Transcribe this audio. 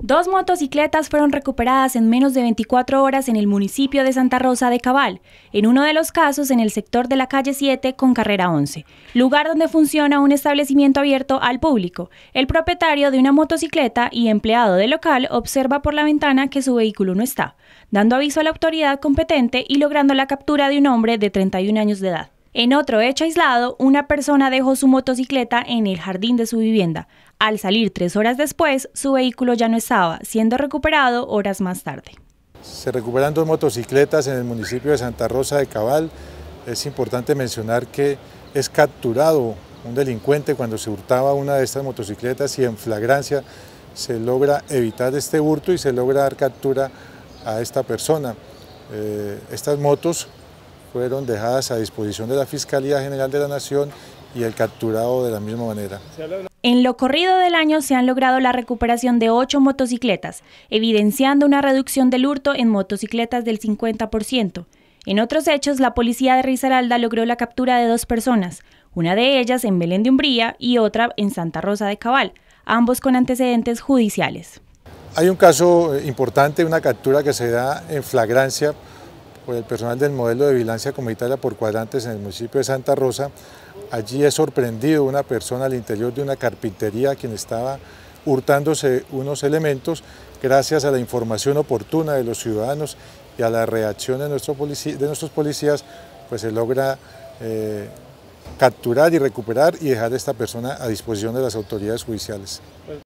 Dos motocicletas fueron recuperadas en menos de 24 horas en el municipio de Santa Rosa de Cabal, en uno de los casos en el sector de la calle 7 con carrera 11, lugar donde funciona un establecimiento abierto al público. El propietario de una motocicleta y empleado del local observa por la ventana que su vehículo no está, dando aviso a la autoridad competente y logrando la captura de un hombre de 31 años de edad. En otro hecho aislado, una persona dejó su motocicleta en el jardín de su vivienda. Al salir tres horas después, su vehículo ya no estaba, siendo recuperado horas más tarde. Se recuperan dos motocicletas en el municipio de Santa Rosa de Cabal. Es importante mencionar que es capturado un delincuente cuando se hurtaba una de estas motocicletas y en flagrancia se logra evitar este hurto y se logra dar captura a esta persona. Eh, estas motos fueron dejadas a disposición de la Fiscalía General de la Nación y el capturado de la misma manera. En lo corrido del año se han logrado la recuperación de ocho motocicletas, evidenciando una reducción del hurto en motocicletas del 50%. En otros hechos, la policía de Risaralda logró la captura de dos personas, una de ellas en Belén de Umbría y otra en Santa Rosa de Cabal, ambos con antecedentes judiciales. Hay un caso eh, importante, una captura que se da en flagrancia por el personal del modelo de vigilancia comunitaria por cuadrantes en el municipio de Santa Rosa. Allí es sorprendido una persona al interior de una carpintería quien estaba hurtándose unos elementos gracias a la información oportuna de los ciudadanos y a la reacción de, de nuestros policías, pues se logra eh, capturar y recuperar y dejar a esta persona a disposición de las autoridades judiciales.